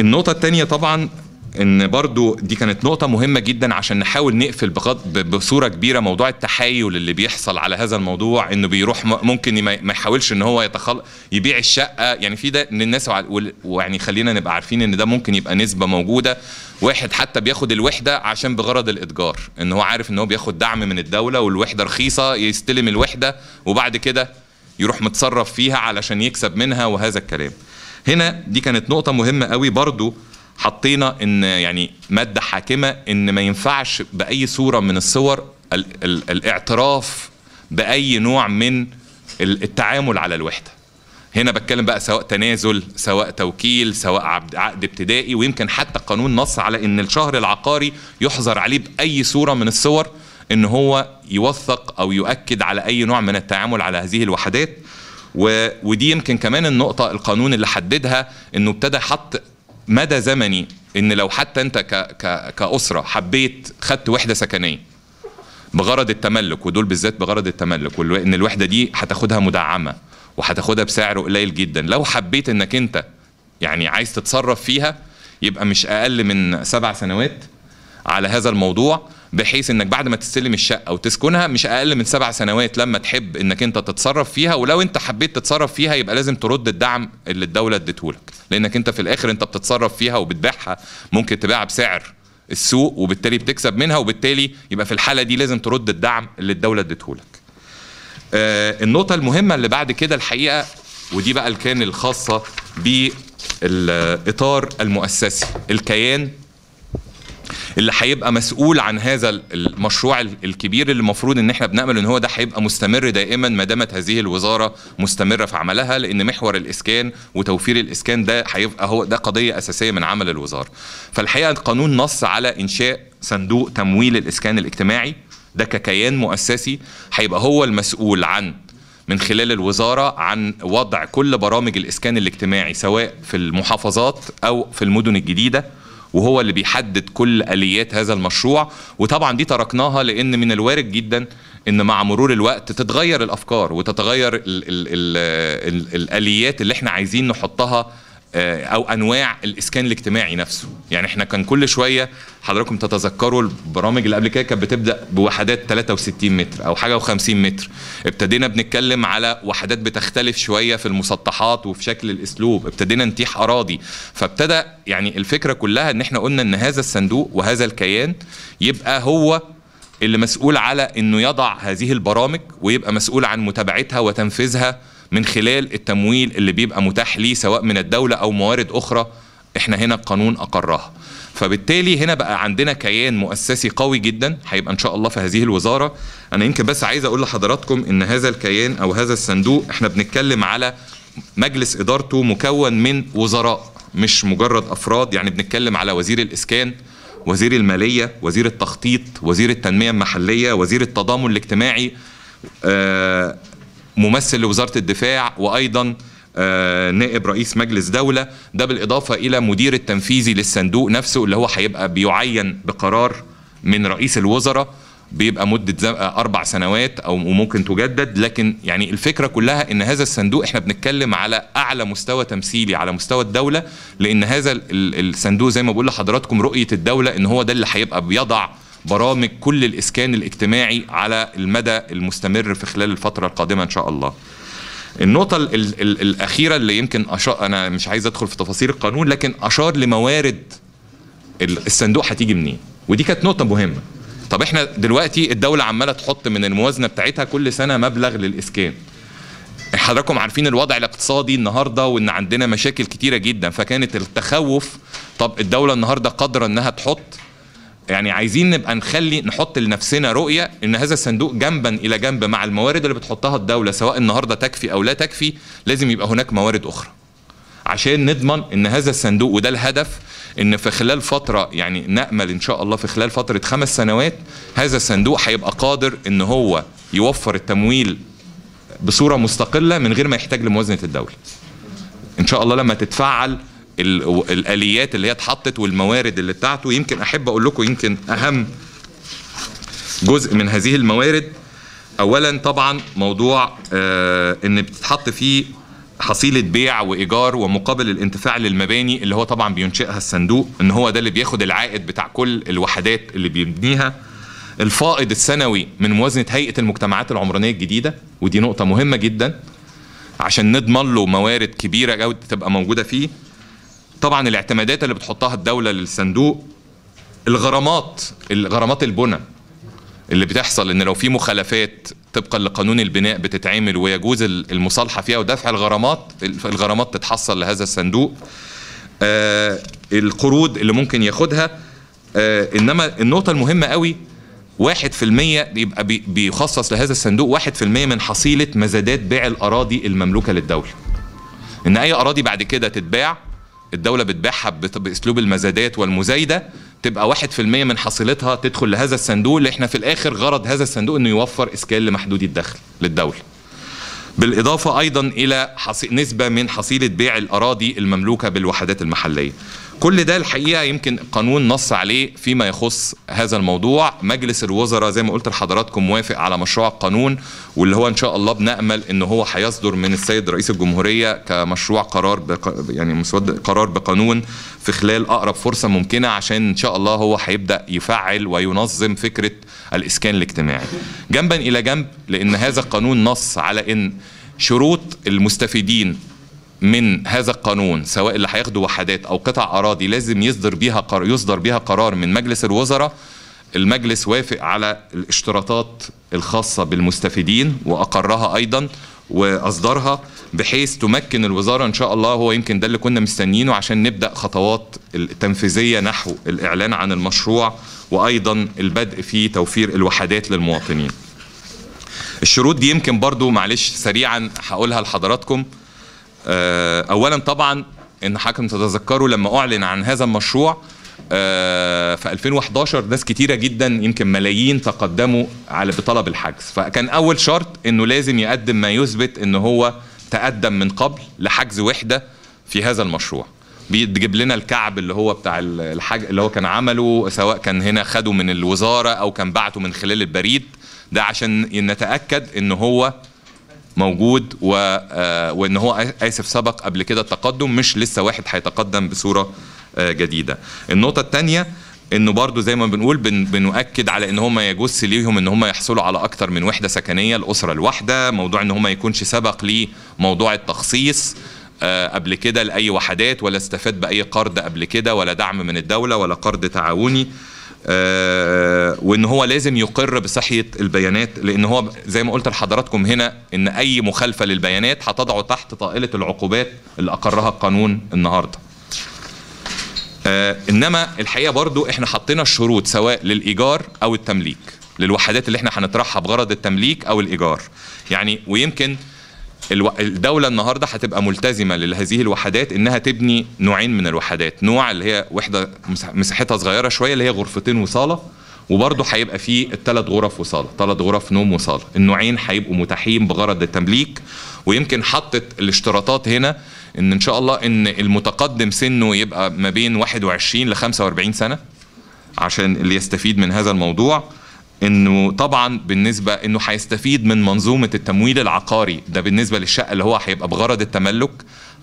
النقطة الثانية طبعا ان برضو دي كانت نقطة مهمة جدا عشان نحاول نقفل بصورة كبيرة موضوع التحايل اللي بيحصل على هذا الموضوع انه بيروح ممكن ما يحاولش ان هو يتخل يبيع الشقة يعني في ده ان الناس ويعني خلينا نبقى عارفين ان ده ممكن يبقى نسبة موجودة واحد حتى بياخد الوحدة عشان بغرض الاتجار ان هو عارف ان هو بياخد دعم من الدولة والوحدة رخيصة يستلم الوحدة وبعد كده يروح متصرف فيها علشان يكسب منها وهذا الكلام هنا دي كانت نقطه مهمه قوي برضو حطينا ان يعني ماده حاكمه ان ما ينفعش باي صوره من الصور ال ال الاعتراف باي نوع من التعامل على الوحده هنا بتكلم بقى سواء تنازل سواء توكيل سواء عقد ابتدائي ويمكن حتى قانون نص على ان الشهر العقاري يحظر عليه باي صوره من الصور ان هو يوثق او يؤكد على اي نوع من التعامل على هذه الوحدات و... ودي يمكن كمان النقطه القانون اللي حددها انه ابتدى حط مدى زمني ان لو حتى انت ك... ك... كاسره حبيت خدت وحده سكنيه بغرض التملك ودول بالذات بغرض التملك وان الوحده دي هتاخدها مدعمه وهتاخدها بسعر قليل جدا لو حبيت انك انت يعني عايز تتصرف فيها يبقى مش اقل من سبع سنوات على هذا الموضوع بحيث انك بعد ما تستلم الشقه وتسكنها مش اقل من سبع سنوات لما تحب انك انت تتصرف فيها ولو انت حبيت تتصرف فيها يبقى لازم ترد الدعم اللي الدوله اديتهولك لانك انت في الاخر انت بتتصرف فيها وبتبيعها ممكن تبيعها بسعر السوق وبالتالي بتكسب منها وبالتالي يبقى في الحاله دي لازم ترد الدعم اللي الدوله اديتهولك آه النقطه المهمه اللي بعد كده الحقيقه ودي بقى الكان الخاصه بالاطار المؤسسي الكيان اللي هيبقى مسؤول عن هذا المشروع الكبير اللي المفروض ان احنا بنامل ان هو ده هيبقى مستمر دائما ما دامت هذه الوزاره مستمره في عملها لان محور الاسكان وتوفير الاسكان ده هيبقى هو ده قضيه اساسيه من عمل الوزاره. فالحقيقه القانون نص على انشاء صندوق تمويل الاسكان الاجتماعي ده ككيان مؤسسي هيبقى هو المسؤول عن من خلال الوزاره عن وضع كل برامج الاسكان الاجتماعي سواء في المحافظات او في المدن الجديده وهو اللي بيحدد كل اليات هذا المشروع وطبعا دي تركناها لان من الوارد جدا ان مع مرور الوقت تتغير الافكار وتتغير الـ الـ الـ الـ الاليات اللي احنا عايزين نحطها آه، او انواع الاسكان الاجتماعي نفسه يعني احنا كان كل شويه حضراتكم تتذكروا البرامج اللي قبل كده كانت بتبدا بوحدات 63 متر او حاجه و50 متر ابتدينا بنتكلم على وحدات بتختلف شويه في المسطحات وفي شكل الاسلوب ابتدينا نتيح اراضي فابتدى يعني الفكره كلها ان احنا قلنا ان هذا الصندوق وهذا الكيان يبقى هو اللي مسؤول على انه يضع هذه البرامج ويبقى مسؤول عن متابعتها وتنفيذها من خلال التمويل اللي بيبقى متاح ليه سواء من الدولة أو موارد أخرى احنا هنا القانون أقرها فبالتالي هنا بقى عندنا كيان مؤسسي قوي جدا هيبقى ان شاء الله في هذه الوزاره انا يمكن بس عايز اقول لحضراتكم ان هذا الكيان او هذا الصندوق احنا بنتكلم على مجلس ادارته مكون من وزراء مش مجرد افراد يعني بنتكلم على وزير الاسكان وزير الماليه وزير التخطيط وزير التنميه المحليه وزير التضامن الاجتماعي آه ممثل لوزاره الدفاع وايضا آه، نائب رئيس مجلس دوله ده بالاضافه الى مدير التنفيذي للصندوق نفسه اللي هو هيبقى بيعين بقرار من رئيس الوزراء بيبقى مدة آه، أربع سنوات أو ممكن تجدد لكن يعني الفكرة كلها إن هذا الصندوق إحنا بنتكلم على أعلى مستوى تمثيلي على مستوى الدولة لأن هذا الصندوق زي ما بقول لحضراتكم رؤية الدولة إن هو ده اللي هيبقى بيضع برامج كل الإسكان الاجتماعي على المدى المستمر في خلال الفترة القادمة إن شاء الله النقطة الـ الـ الـ الأخيرة اللي يمكن أشار أنا مش عايز أدخل في تفاصيل القانون لكن أشار لموارد الصندوق هتيجي منين ودي كانت نقطة مهمة طب احنا دلوقتي الدولة عمالة تحط من الموازنة بتاعتها كل سنة مبلغ للإسكان حضراتكم عارفين الوضع الاقتصادي النهارده وان عندنا مشاكل كتيره جدا فكانت التخوف طب الدوله النهارده قادره انها تحط يعني عايزين نبقى نخلي نحط لنفسنا رؤيه ان هذا الصندوق جنبا الى جنب مع الموارد اللي بتحطها الدوله سواء النهارده تكفي او لا تكفي لازم يبقى هناك موارد اخرى عشان نضمن ان هذا الصندوق وده الهدف ان في خلال فتره يعني نامل ان شاء الله في خلال فتره خمس سنوات هذا الصندوق هيبقى قادر ان هو يوفر التمويل بصوره مستقله من غير ما يحتاج لموازنه الدوله. ان شاء الله لما تتفعل الاليات اللي هي اتحطت والموارد اللي بتاعته يمكن احب اقول لكم يمكن اهم جزء من هذه الموارد اولا طبعا موضوع آه، ان بتتحط فيه حصيلة بيع وإيجار ومقابل الانتفاع للمباني اللي هو طبعا بينشئها الصندوق إن هو ده اللي بياخد العائد بتاع كل الوحدات اللي بيبنيها الفائض السنوي من موازنة هيئة المجتمعات العمرانية الجديدة ودي نقطة مهمة جدا عشان نضمن له موارد كبيرة أو تبقى موجودة فيه طبعا الاعتمادات اللي بتحطها الدوله للصندوق الغرامات الغرامات البنى اللي بتحصل ان لو في مخالفات طبقا لقانون البناء بتتعمل ويجوز المصالحه فيها ودفع الغرامات الغرامات تتحصل لهذا الصندوق آه القروض اللي ممكن ياخدها آه انما النقطه المهمه قوي واحد في المية بيخصص لهذا الصندوق واحد في المية من حصيلة مزادات بيع الأراضي المملوكة للدولة إن أي أراضي بعد كده تتباع الدولة بتبيعها بأسلوب المزادات والمزايدة تبقى واحد في المية من حصيلتها تدخل لهذا الصندوق اللي احنا في الآخر غرض هذا الصندوق إنه يوفر إسكان لمحدودي الدخل للدولة بالإضافة أيضا إلى نسبة من حصيلة بيع الأراضي المملوكة بالوحدات المحلية كل ده الحقيقه يمكن قانون نص عليه فيما يخص هذا الموضوع مجلس الوزراء زي ما قلت لحضراتكم موافق على مشروع القانون واللي هو ان شاء الله بنامل ان هو هيصدر من السيد رئيس الجمهوريه كمشروع قرار بق... يعني مسود قرار بقانون في خلال اقرب فرصه ممكنه عشان ان شاء الله هو هيبدا يفعل وينظم فكره الاسكان الاجتماعي جنبا الى جنب لان هذا القانون نص على ان شروط المستفيدين من هذا القانون سواء اللي هياخده وحدات او قطع اراضي لازم يصدر بيها قرار يصدر بيها قرار من مجلس الوزراء المجلس وافق على الاشتراطات الخاصه بالمستفيدين واقرها ايضا واصدرها بحيث تمكن الوزاره ان شاء الله هو يمكن ده اللي كنا مستنيينه عشان نبدا خطوات التنفيذيه نحو الاعلان عن المشروع وايضا البدء في توفير الوحدات للمواطنين الشروط دي يمكن برضو معلش سريعا هقولها لحضراتكم آه، اولا طبعا ان حضرتك تتذكروا لما اعلن عن هذا المشروع آه، في 2011 ناس كتيره جدا يمكن ملايين تقدموا على بطلب الحجز فكان اول شرط انه لازم يقدم ما يثبت ان هو تقدم من قبل لحجز وحده في هذا المشروع بيجيب لنا الكعب اللي هو بتاع الحج اللي هو كان عمله سواء كان هنا خده من الوزاره او كان بعته من خلال البريد ده عشان نتاكد ان هو موجود و آه، وان هو اسف سبق قبل كده التقدم مش لسه واحد هيتقدم بصوره آه، جديده النقطه الثانيه انه برضو زي ما بنقول بن بنؤكد على ان هم يجوز ليهم ان هم يحصلوا على اكثر من وحده سكنيه الاسره الواحده موضوع ان هم ما يكونش سبق لي موضوع التخصيص آه، قبل كده لاي وحدات ولا استفاد باي قرض قبل كده ولا دعم من الدوله ولا قرض تعاوني آه، وان هو لازم يقر بصحيه البيانات لان هو زي ما قلت لحضراتكم هنا ان اي مخالفه للبيانات هتضعه تحت طائله العقوبات اللي اقرها القانون النهارده آه، انما الحقيقه برضو احنا حطينا الشروط سواء للايجار او التمليك للوحدات اللي احنا هنطرحها بغرض التمليك او الايجار يعني ويمكن الدولة النهاردة هتبقى ملتزمة لهذه الوحدات إنها تبني نوعين من الوحدات نوع اللي هي وحدة مساحتها صغيرة شوية اللي هي غرفتين وصالة وبرضه هيبقى فيه الثلاث غرف وصاله، ثلاث غرف نوم وصاله، النوعين هيبقوا متاحين بغرض التمليك ويمكن حطت الاشتراطات هنا ان ان شاء الله ان المتقدم سنه يبقى ما بين 21 ل 45 سنه عشان اللي يستفيد من هذا الموضوع انه طبعا بالنسبه انه هيستفيد من منظومه التمويل العقاري ده بالنسبه للشقه اللي هو هيبقى بغرض التملك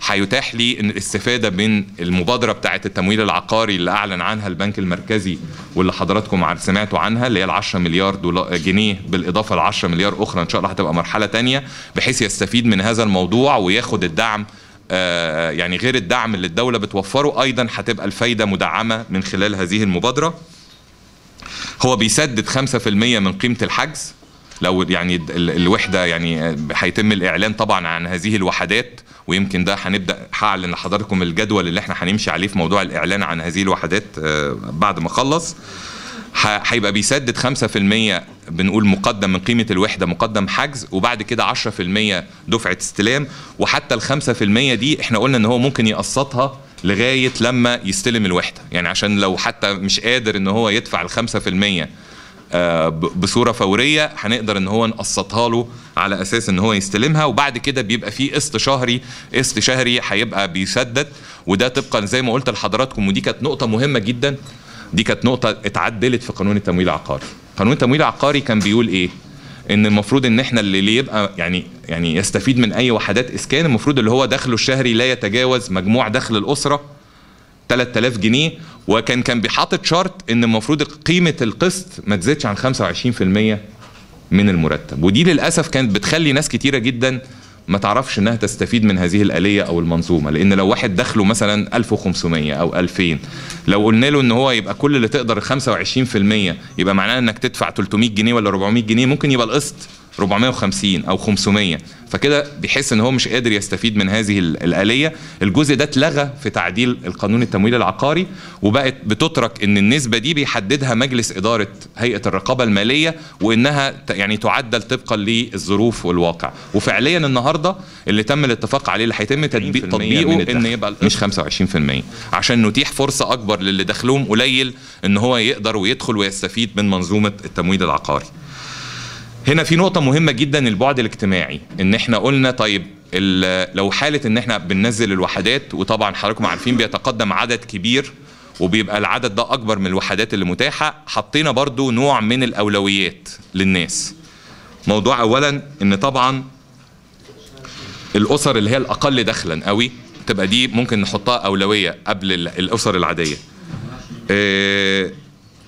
هيتاح لي ان الاستفاده من المبادره بتاعه التمويل العقاري اللي اعلن عنها البنك المركزي واللي حضراتكم سمعتوا عنها اللي هي ال 10 مليار دولار جنيه بالاضافه ل 10 مليار اخرى ان شاء الله هتبقى مرحله ثانيه بحيث يستفيد من هذا الموضوع وياخد الدعم آه، يعني غير الدعم اللي الدوله بتوفره ايضا هتبقى الفايده مدعمه من خلال هذه المبادره هو بيسدد 5% من قيمه الحجز لو يعني الوحده يعني هيتم الاعلان طبعا عن هذه الوحدات ويمكن ده هنبدا هعلن لحضراتكم الجدول اللي احنا هنمشي عليه في موضوع الاعلان عن هذه الوحدات آه، بعد ما اخلص هيبقى بيسدد 5% بنقول مقدم من قيمه الوحده مقدم حجز وبعد كده 10% دفعه استلام وحتى ال 5% دي احنا قلنا ان هو ممكن يقسطها لغايه لما يستلم الوحده يعني عشان لو حتى مش قادر ان هو يدفع الخمسة في المية آه، بصوره فوريه هنقدر ان هو نقسطها له على اساس ان هو يستلمها وبعد كده بيبقى في قسط شهري قسط شهري هيبقى بيسدد وده طبقا زي ما قلت لحضراتكم ودي كانت نقطه مهمه جدا دي كانت نقطه اتعدلت في قانون التمويل العقاري قانون التمويل العقاري كان بيقول ايه ان المفروض ان احنا اللي يبقى يعني يعني يستفيد من اي وحدات اسكان المفروض اللي هو دخله الشهري لا يتجاوز مجموع دخل الاسره 3000 جنيه وكان كان بيحاطط شرط ان المفروض قيمه القسط ما تزيدش عن 25% من المرتب ودي للاسف كانت بتخلي ناس كتيره جدا ما تعرفش انها تستفيد من هذه الاليه او المنظومه لان لو واحد دخله مثلا 1500 او 2000 لو قلنا له ان هو يبقى كل اللي تقدر 25% يبقى معناه انك تدفع 300 جنيه ولا 400 جنيه ممكن يبقى القسط 450 او 500 فكده بيحس ان هو مش قادر يستفيد من هذه الاليه الجزء ده اتلغى في تعديل القانون التمويل العقاري وبقت بتترك ان النسبه دي بيحددها مجلس اداره هيئه الرقابه الماليه وانها يعني تعدل طبقا للظروف والواقع وفعليا النهارده اللي تم الاتفاق عليه اللي هيتم تطبيقه تطبيقه ان يبقى مش 25% عشان نتيح فرصه اكبر للي دخلهم قليل ان هو يقدر ويدخل ويستفيد من منظومه التمويل العقاري هنا في نقطه مهمه جدا البعد الاجتماعي ان احنا قلنا طيب لو حاله ان احنا بننزل الوحدات وطبعا حضراتكم عارفين بيتقدم عدد كبير وبيبقى العدد ده اكبر من الوحدات اللي متاحه حطينا برضو نوع من الاولويات للناس موضوع اولا ان طبعا الاسر اللي هي الاقل دخلا قوي تبقى دي ممكن نحطها اولويه قبل الاسر العاديه آه،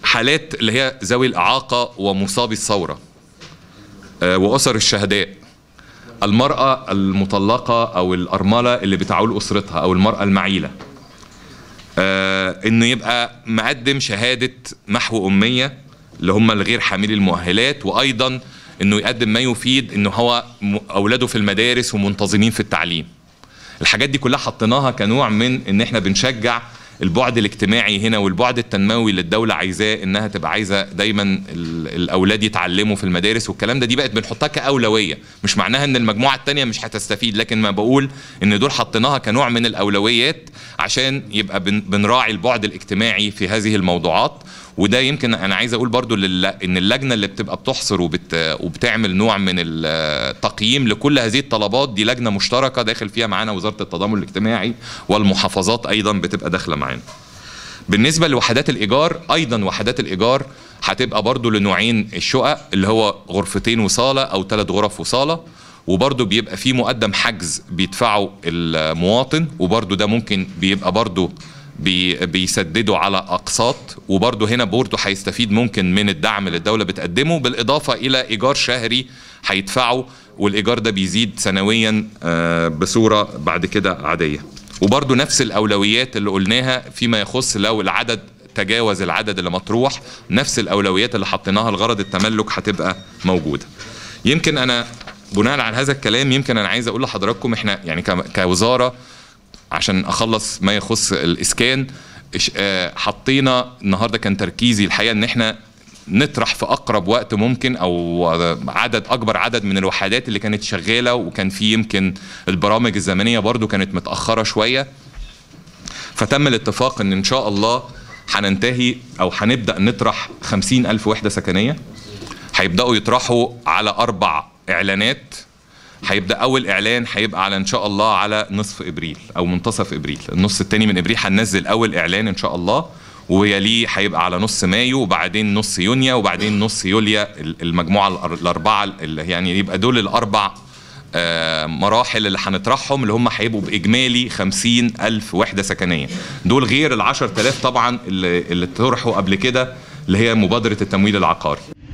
حالات اللي هي ذوي الاعاقه ومصابي الثوره آه، واسر الشهداء المراه المطلقه او الارمله اللي بتعول اسرتها او المراه المعيله آه، انه يبقى مقدم شهاده محو اميه اللي هم الغير حاملي المؤهلات وايضا انه يقدم ما يفيد انه هو اولاده في المدارس ومنتظمين في التعليم الحاجات دي كلها حطيناها كنوع من ان احنا بنشجع البعد الاجتماعي هنا والبعد التنموي اللي الدوله عايزاه انها تبقى عايزه دايما الاولاد يتعلموا في المدارس والكلام ده دي بقت بنحطها كاولويه مش معناها ان المجموعه الثانيه مش هتستفيد لكن ما بقول ان دول حطيناها كنوع من الاولويات عشان يبقى بنراعي البعد الاجتماعي في هذه الموضوعات وده يمكن انا عايز اقول برضو لل... ان اللجنه اللي بتبقى بتحصر وبت... وبتعمل نوع من التقييم لكل هذه الطلبات دي لجنه مشتركه داخل فيها معانا وزاره التضامن الاجتماعي والمحافظات ايضا بتبقى داخله معانا بالنسبه لوحدات الايجار ايضا وحدات الايجار هتبقى برضو لنوعين الشقق اللي هو غرفتين وصاله او ثلاث غرف وصاله وبرضه بيبقى في مقدم حجز بيدفعه المواطن وبرضه ده ممكن بيبقى برضه بي بيسددوا على اقساط وبرضه هنا بورتو هيستفيد ممكن من الدعم اللي الدوله بتقدمه بالاضافه الى ايجار شهري هيدفعه والايجار ده بيزيد سنويا آه، بصوره بعد كده عاديه وبرضه نفس الاولويات اللي قلناها فيما يخص لو العدد تجاوز العدد اللي مطروح نفس الاولويات اللي حطيناها لغرض التملك هتبقى موجوده يمكن انا بناء على هذا الكلام يمكن انا عايز اقول لحضراتكم احنا يعني كوزاره عشان اخلص ما يخص الاسكان آه، حطينا النهارده كان تركيزي الحقيقه ان احنا نطرح في اقرب وقت ممكن او عدد اكبر عدد من الوحدات اللي كانت شغاله وكان في يمكن البرامج الزمنيه برضو كانت متاخره شويه فتم الاتفاق ان ان شاء الله هننتهي او هنبدا نطرح خمسين الف وحده سكنيه هيبداوا يطرحوا على اربع اعلانات هيبدا اول اعلان هيبقى على ان شاء الله على نصف ابريل او منتصف ابريل النص الثاني من ابريل هننزل اول اعلان ان شاء الله ويليه هيبقى على نص مايو وبعدين نص يونيو وبعدين نص يوليا المجموعه الاربعه اللي يعني يبقى دول الاربع آه، مراحل اللي هنطرحهم اللي هم هيبقوا باجمالي 50 الف وحده سكنيه دول غير ال 10000 طبعا اللي, اللي طرحوا قبل كده اللي هي مبادره التمويل العقاري